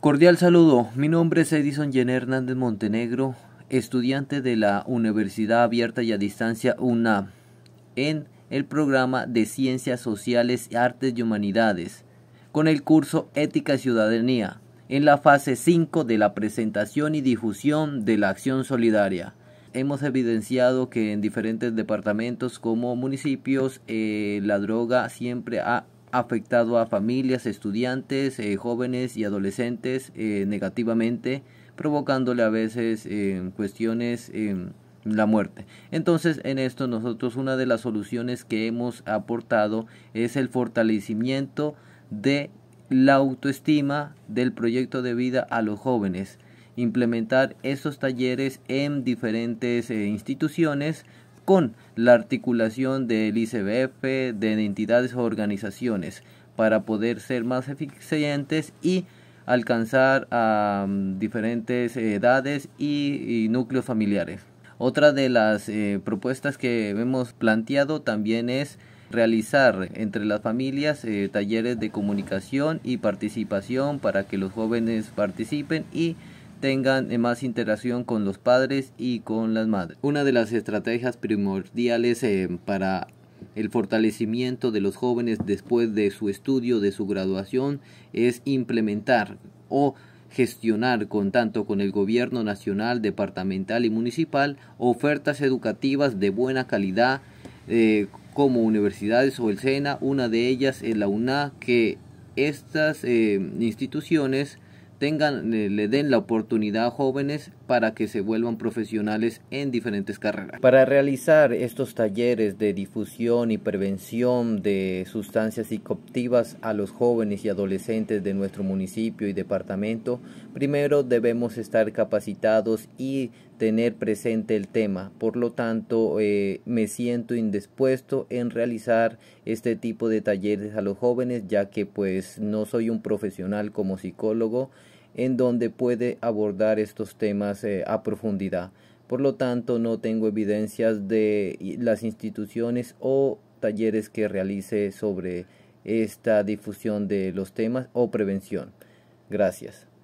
Cordial saludo, mi nombre es Edison Jenner Hernández Montenegro, estudiante de la Universidad Abierta y a Distancia UNAM, en el programa de Ciencias Sociales, Artes y Humanidades, con el curso Ética y Ciudadanía, en la fase 5 de la presentación y difusión de la acción solidaria. Hemos evidenciado que en diferentes departamentos como municipios eh, la droga siempre ha afectado a familias, estudiantes, eh, jóvenes y adolescentes eh, negativamente, provocándole a veces eh, cuestiones cuestiones la muerte. Entonces, en esto nosotros una de las soluciones que hemos aportado es el fortalecimiento de la autoestima del proyecto de vida a los jóvenes implementar esos talleres en diferentes instituciones con la articulación del ICBF, de entidades o organizaciones, para poder ser más eficientes y alcanzar a diferentes eh, edades y, núcleos familiares. Otra de las eh, propuestas que hemos planteado también es realizar entre las familias eh, talleres de comunicación y participación para que los jóvenes participen y tengan más interacción con los padres y con las madres. Una de las estrategias primordiales eh, para el fortalecimiento de los jóvenes después de su estudio, de su graduación, es implementar o gestionar con tanto con el gobierno nacional, departamental y municipal ofertas educativas de buena calidad eh, como universidades o el SENA, una de ellas es la UNA, que estas eh, instituciones tengan, eh, le den la oportunidad a jóvenes para que se vuelvan profesionales en diferentes carreras. Para realizar estos talleres de difusión y prevención de sustancias psicoactivas a los jóvenes y adolescentes de nuestro municipio y departamento, primero debemos estar capacitados y tener presente el tema. Por lo tanto, eh, me siento indispuesto en realizar este tipo de talleres a los jóvenes, ya que pues no soy un profesional como psicólogo, en donde puede abordar estos temas eh, a profundidad. Por lo tanto, no tengo evidencias de las instituciones o talleres que realice sobre esta difusión de los temas o prevención. Gracias.